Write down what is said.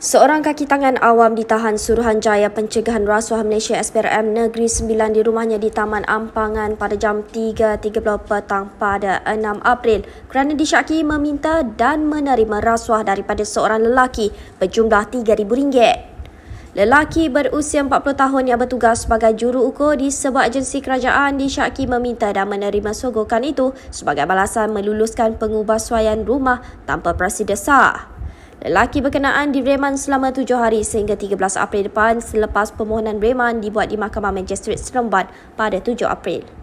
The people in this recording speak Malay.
Seorang kaki tangan awam ditahan Suruhanjaya Pencegahan Rasuah Malaysia SPRM Negeri Sembilan di rumahnya di Taman Ampangan pada jam 3.30 petang pada 6 April kerana disyaki meminta dan menerima rasuah daripada seorang lelaki berjumlah RM3,000. Lelaki berusia 40 tahun yang bertugas sebagai juru ukur di sebuah agensi kerajaan disyaki meminta dan menerima sogokan itu sebagai balasan meluluskan pengubahsuaian rumah tanpa prosedur sah. Lelaki berkenaan direman selama tujuh hari sehingga 13 April depan selepas permohonan reman dibuat di Mahkamah Magistrate Seremban pada 7 April.